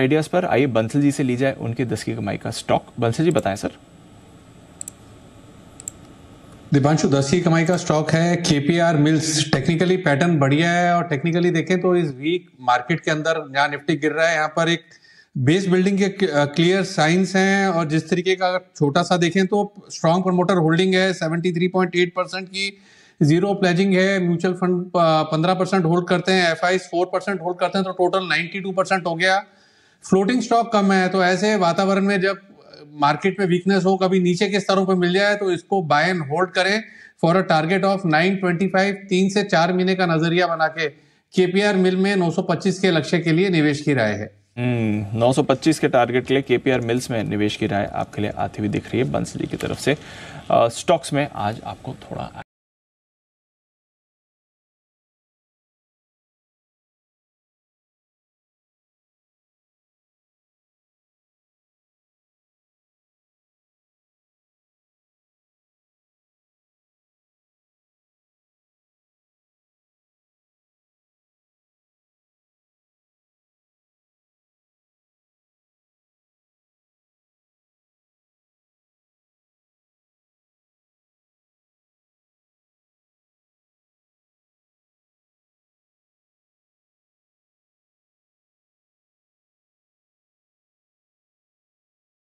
ideas पर आइए बंसल जी से ली जाए उनके दस की कमाई का स्टॉक बंसल जी बताएं सर दीपांशु दस की कमाई का स्टॉक है केपीआर मिल्स टेक्निकली पैटर्न बढ़िया है और टेक्निकली देखें तो इस वीक मार्केट के अंदर यहाँ निफ्टी गिर रहा है यहाँ पर एक बेस बिल्डिंग के क्लियर साइंस हैं और जिस तरीके का अगर छोटा सा देखें तो स्ट्रांग प्रमोटर होल्डिंग है 73.8 परसेंट की जीरो प्लेजिंग है म्यूचुअल फंड 15 परसेंट होल्ड करते हैं एफ आई होल्ड करते हैं तो टोटल 92 परसेंट हो गया फ्लोटिंग स्टॉक कम है तो ऐसे वातावरण में जब मार्केट में वीकनेस हो कभी नीचे के स्तरों पर मिल जाए तो इसको बाय एंड होल्ड करें for a target of nine twenty five तीन से चार महीने का नजरिया बना के केपीआर मिल में नौ सौ पच्चीस के लक्ष्य के लिए निवेश की राय है हम्म, नौ सौ पच्चीस के टारगेट के लिए केपीआर मिल्स में निवेश की राय आपके लिए आती हुई दिख रही है बंसली की तरफ से स्टॉक्स में आज आपको थोड़ा